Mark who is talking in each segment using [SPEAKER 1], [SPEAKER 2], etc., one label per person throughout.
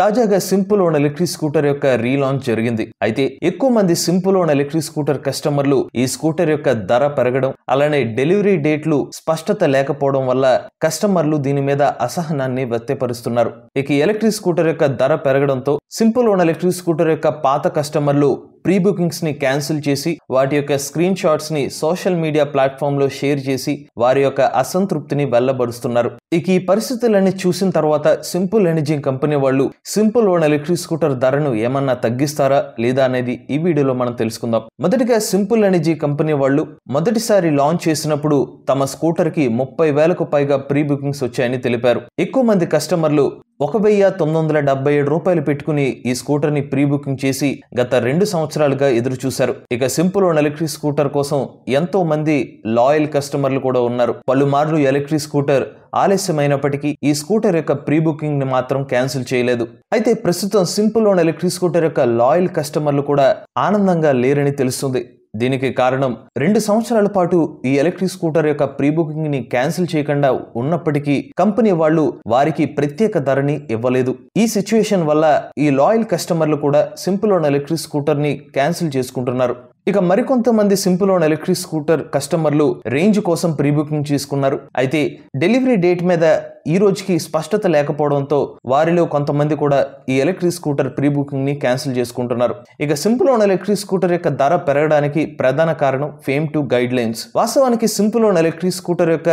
[SPEAKER 1] తాజాగా Simple One electric scooter యొక్క relaunch జరిగింది అయితే ఎక్కువ మంది సింపుల్ ఓన్ ఎలక్ట్రిక్ స్కూటర్ కస్టమర్లు ఈ స్కూటర్ యొక్క ధర పెరగడం అలానే డెలివరీ డేట్లు స్పష్టత లేకపోవడం వల్ల కస్టమర్లు దీని మీద అసహనాన్ని వ్యక్తపరుస్తున్నారు ఇక ఎలక్ట్రిక్ స్కూటర్ యొక్క ధర పెరగడంతో సింపుల్ ఓన్ ఎలక్ట్రిక్ స్కూటర్ యొక్క పాత కస్టమర్లు ప్రీ బుకింగ్స్ని క్యాన్సిల్ చేసి వాటి యొక్క స్క్రీన్ షాట్స్ని సోషల్ మీడియా ప్లాట్ఫామ్లో షేర్ చేసి వారి యొక్క అసంతృప్తిని వెళ్లబడుస్తున్నారు ఇక ఈ పరిస్థితులన్నీ చూసిన తర్వాత సింపుల్ ఎనర్జీ కంపెనీ వాళ్ళు సింపుల్ ఓన్ ఎలక్ట్రిక్ స్కూటర్ ధరను ఏమన్నా తగ్గిస్తారా లేదా అనేది ఈ వీడియోలో మనం తెలుసుకుందాం మొదటిగా సింపుల్ ఎనర్జీ కంపెనీ వాళ్ళు మొదటిసారి లాంచ్ చేసినప్పుడు తమ స్కూటర్కి ముప్పై వేలకు పైగా ప్రీ బుకింగ్స్ వచ్చాయని తెలిపారు ఎక్కువ మంది కస్టమర్లు ఒక వెయ్యి తొమ్మిది వందల డెబ్బై ఏడు రూపాయలు పెట్టుకుని ఈ స్కూటర్ని ప్రీ బుకింగ్ చేసి గత రెండు సంవత్సరాలుగా ఎదురు చూశారు ఇక సింపుల్ ఎలక్ట్రిక్ స్కూటర్ కోసం ఎంతో మంది లాయల్ కస్టమర్లు కూడా ఉన్నారు పలుమార్లు ఎలక్ట్రిక్ స్కూటర్ ఆలస్యమైనప్పటికీ ఈ స్కూటర్ యొక్క ప్రీ బుకింగ్ ని మాత్రం క్యాన్సిల్ చేయలేదు అయితే ప్రస్తుతం సింపుల్ ఓన్ ఎలక్ట్రిక్ స్కూటర్ యొక్క లాయల్ కస్టమర్లు కూడా ఆనందంగా లేరని తెలుస్తుంది దీనికి కారణం రెండు సంవత్సరాల పాటు ఈ ఎలక్ట్రిక్ స్కూటర్ యొక్క ప్రీ బుకింగ్ ని క్యాన్సిల్ చేయకుండా ఉన్నప్పటికీ కంపెనీ వాళ్ళు వారికి ప్రత్యేక ధరని ఇవ్వలేదు ఈ సిచ్యువేషన్ వల్ల ఈ లాయల్ కస్టమర్లు కూడా సింపుల్ ఉన్న ఎలక్ట్రిక్ స్కూటర్ ని క్యాన్సిల్ చేసుకుంటున్నారు ఇక మరికొంతమంది ఓన్ ఎలక్ట్రిక్ స్కూటర్ కస్టమర్లు రేంజ్ కోసం ప్రీబుకింగ్ చేసుకున్నారు అయితే డెలివరీ డేట్ మీద ఈ రోజుకి స్పష్టత లేకపోవడంతో వారిలో కొంతమంది కూడా ఈ ఎలక్ట్రిక్ స్కూటర్ ప్రీ బుకింగ్ ని క్యాన్సిల్ చేసుకుంటున్నారు ఇక సింపుల్ ఓన్ ఎలక్ట్రిక్ స్కూటర్ యొక్క ధర పెరగడానికి ప్రధాన కారణం ఫేమ్ టు గైడ్ లైన్స్ వాస్తవానికి సింపుల్ ఓన్ ఎలక్ట్రిక్ స్కూటర్ యొక్క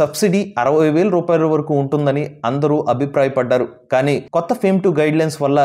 [SPEAKER 1] సబ్సిడీ అరవై వేల రూపాయల వరకు ఉంటుందని అందరూ అభిప్రాయపడ్డారు కానీ కొత్త ఫేమ్ టు గైడ్ లైన్స్ వల్ల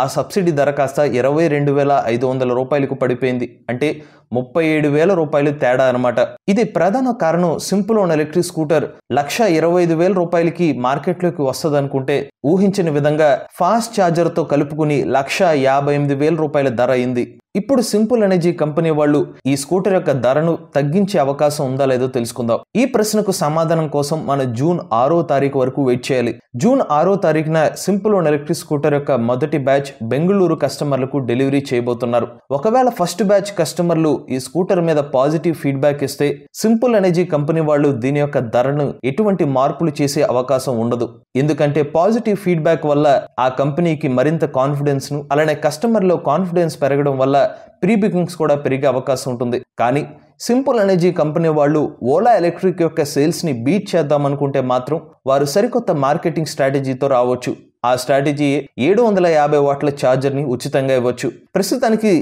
[SPEAKER 1] ఆ సబ్సిడీ దరఖాస్తు ఇరవై రెండు వేల ఐదు వందల రూపాయలకు పడిపోయింది అంటే ముప్పై ఏడు వేల రూపాయలు తేడా అనమాట ఇది ప్రధాన కారణం సింపుల్ ఓన్ ఎలక్ట్రిక్ స్కూటర్ లక్ష ఇరవై ఐదు వేల రూపాయలకి మార్కెట్లోకి వస్తుంది అనుకుంటే ఊహించిన విధంగా ఫాస్ట్ ఛార్జర్తో కలుపుకుని లక్ష యాభై ఎనిమిది వేల రూపాయల ధర అయింది ఇప్పుడు సింపుల్ ఎనర్జీ కంపెనీ వాళ్ళు ఈ స్కూటర్ యొక్క ధరను తగ్గించే అవకాశం ఉందా లేదో తెలుసుకుందాం ఈ ప్రశ్నకు సమాధానం కోసం మన జూన్ ఆరో తారీఖు వరకు వెయిట్ చేయాలి జూన్ ఆరో తారీఖున సింపుల్ ఓన్ ఎలక్ట్రిక్ స్కూటర్ యొక్క మొదటి బ్యాచ్ బెంగళూరు కస్టమర్లకు డెలివరీ చేయబోతున్నారు ఒకవేళ ఫస్ట్ బ్యాచ్ కస్టమర్లు ఈ స్కూటర్ మీద పాజిటివ్ ఫీడ్బ్యాక్ ఇస్తే సింపుల్ ఎనర్జీ కంపెనీ వాళ్ళు దీని యొక్క ధరను ఎటువంటి మార్పులు చేసే అవకాశం ఉండదు ఎందుకంటే పాజిటివ్ ఫీడ్బ్యాక్ వల్ల ఆ కంపెనీకి మరింత కాన్ఫిడెన్స్ ను అలానే కస్టమర్లో కాన్ఫిడెన్స్ పెరగడం వల్ల ప్రీ బుకింగ్స్ కూడా పెరిగే అవకాశం ఉంటుంది కానీ సింపుల్ ఎనర్జీ కంపెనీ వాళ్ళు ఓలా ఎలక్ట్రిక్ యొక్క సేల్స్ని బీట్ చేద్దామనుకుంటే మాత్రం వారు సరికొత్త మార్కెటింగ్ స్ట్రాటజీతో రావచ్చు ఆ స్ట్రాటజీ ఏడు వందల యాభై వాట్ల ఛార్జర్ని ఉచితంగా ఇవ్వచ్చు ప్రస్తుతానికి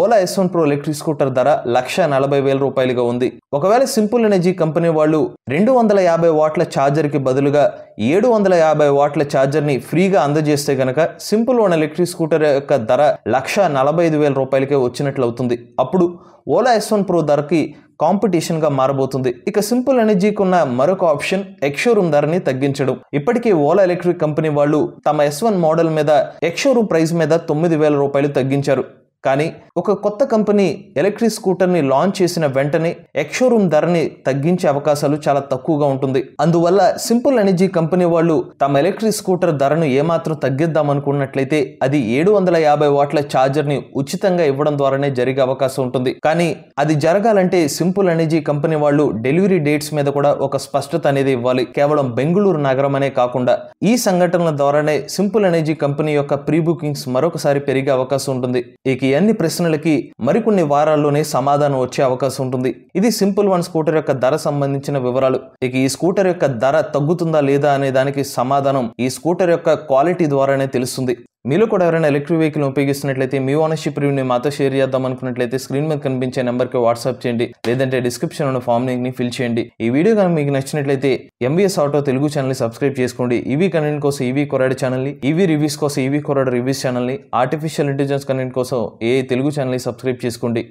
[SPEAKER 1] Ola S one pro electric scooter ధర లక్ష నలభై వేల రూపాయలుగా ఉంది ఒకవేళ సింపుల్ ఎనర్జీ కంపెనీ వాళ్ళు రెండు వందల యాభై వాట్ల ఛార్జర్కి బదులుగా ఏడు వందల యాభై వాట్ల ఛార్జర్ని ఫ్రీగా అందజేస్తే గనక సింపుల్ వన్ ఎలక్ట్రిక్ స్కూటర్ యొక్క ధర లక్ష నలభై ఐదు వేల రూపాయలకే వచ్చినట్లు అవుతుంది అప్పుడు ఓలా ఎస్ వన్ ప్రో ధరకి కాంపిటీషన్గా మారబోతుంది ఇక సింపుల్ ఎనర్జీకి ఉన్న మరొక ఆప్షన్ షోరూమ్ ధరని తగ్గించడం ఇప్పటికే ఓలా ఎలక్ట్రిక్ కంపెనీ వాళ్ళు తమ ఎస్ వన్ మోడల్ మీద షోరూమ్ ప్రైస్ మీద తొమ్మిది వేల రూపాయలు తగ్గించారు కానీ ఒక కొత్త కంపెనీ ఎలక్ట్రిక్ స్కూటర్ని లాంచ్ చేసిన వెంటనే ఎక్షోరూమ్ ధరని తగ్గించే అవకాశాలు చాలా తక్కువగా ఉంటుంది అందువల్ల సింపుల్ ఎనర్జీ కంపెనీ వాళ్ళు తమ ఎలక్ట్రిక్ స్కూటర్ ధరను ఏమాత్రం తగ్గిద్దాం అనుకున్నట్లయితే అది ఏడు వందల యాభై వాట్ల ఛార్జర్ని ఉచితంగా ఇవ్వడం ద్వారానే జరిగే అవకాశం ఉంటుంది కానీ అది జరగాలంటే సింపుల్ ఎనర్జీ కంపెనీ వాళ్ళు డెలివరీ డేట్స్ మీద కూడా ఒక స్పష్టత అనేది ఇవ్వాలి కేవలం బెంగళూరు నగరం అనే కాకుండా ఈ సంఘటనల ద్వారానే సింపుల్ ఎనర్జీ కంపెనీ యొక్క ప్రీ బుకింగ్స్ మరొకసారి పెరిగే అవకాశం ఉంటుంది ఇక అన్ని ప్రశ్నలకి మరికొన్ని వారాల్లోనే సమాధానం వచ్చే అవకాశం ఉంటుంది ఇది సింపుల్ వన్ స్కూటర్ యొక్క ధర సంబంధించిన వివరాలు ఇక ఈ స్కూటర్ యొక్క ధర తగ్గుతుందా లేదా అనే దానికి సమాధానం ఈ స్కూటర్ యొక్క క్వాలిటీ ద్వారానే తెలుస్తుంది మీలో కూడా ఎవరైనా ఎలక్ట్రిక్ వెహికల్ ఉపయోగిస్తున్నట్లయితే మీ ఓనర్షిప్ రివ్యూని మాతో షేర్ చేద్దాం అనుకున్నట్లయితే స్క్రీన్ మీద కనిపించే నెంబర్కి వాట్సాప్ చేయండి లేదంటే డిస్క్రిప్షన్ ఉన్న ఫామ్ లింక్ని ఫిల్ చేయండి ఈ వీడియో కనుక మీకు నచ్చినట్లయితే ఎంబీఎస్ ఆటో తెలుగు ఛానల్ని సబ్స్క్రైబ్ చేసుకోండి ఈవీ e కంటెంట్ కోసం ఈవీ కొరాడ ఛానల్ని ఈవీ రివ్యూస్ కోసం ఈవీ కొరాడ రివ్యూస్ ఛానల్ని ఆర్టిఫిషియల్ ఇంటెలిజెన్స్ కంటెంట్ కోసం ఏ తెలుగు ఛానల్ని సబ్స్క్రైబ్ చేసుకోండి